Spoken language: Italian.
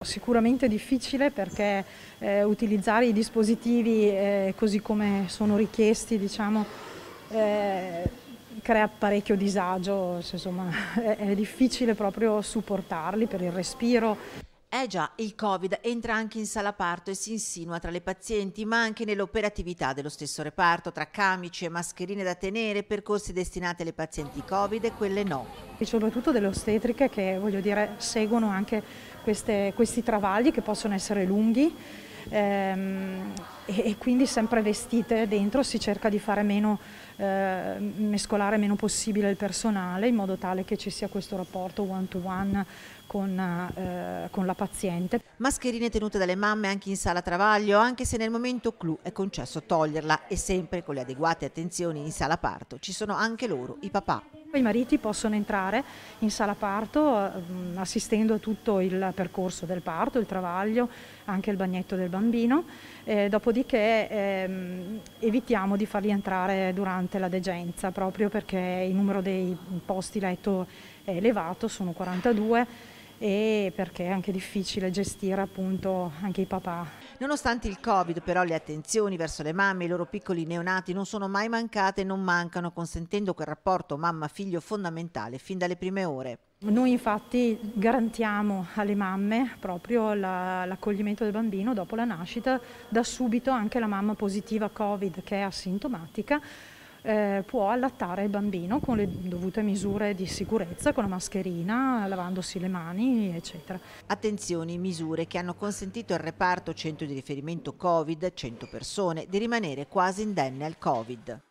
Sicuramente difficile perché eh, utilizzare i dispositivi eh, così come sono richiesti diciamo, eh, crea parecchio disagio, cioè, insomma, è, è difficile proprio supportarli per il respiro. Eh già, il Covid entra anche in sala parto e si insinua tra le pazienti, ma anche nell'operatività dello stesso reparto, tra camici e mascherine da tenere, percorsi destinati alle pazienti Covid e quelle no. E Soprattutto delle ostetriche che, voglio dire, seguono anche queste, questi travagli che possono essere lunghi. Ehm, e, quindi sempre vestite dentro si cerca di fare meno, eh, mescolare meno possibile il personale in modo tale che ci sia questo rapporto one to one con, eh, con la paziente. Mascherine tenute dalle mamme anche in sala travaglio, anche se nel momento clou è concesso toglierla e sempre con le adeguate attenzioni in sala parto ci sono anche loro, i papà. I mariti possono entrare in sala parto mm, assistendo a tutto il percorso del parto, il travaglio, anche il bagnetto del bambino, eh, dopodiché dopodiché ehm, evitiamo di farli entrare durante la degenza proprio perché il numero dei posti letto è eh, elevato, sono 42 e perché è anche difficile gestire appunto anche i papà. Nonostante il Covid però le attenzioni verso le mamme e i loro piccoli neonati non sono mai mancate e non mancano consentendo quel rapporto mamma-figlio fondamentale fin dalle prime ore. Noi infatti garantiamo alle mamme proprio l'accoglimento la, del bambino dopo la nascita, da subito anche la mamma positiva Covid che è asintomatica eh, può allattare il bambino con le dovute misure di sicurezza, con la mascherina, lavandosi le mani, eccetera. Attenzioni, misure che hanno consentito al reparto centro di riferimento Covid, 100 persone, di rimanere quasi indenne al Covid.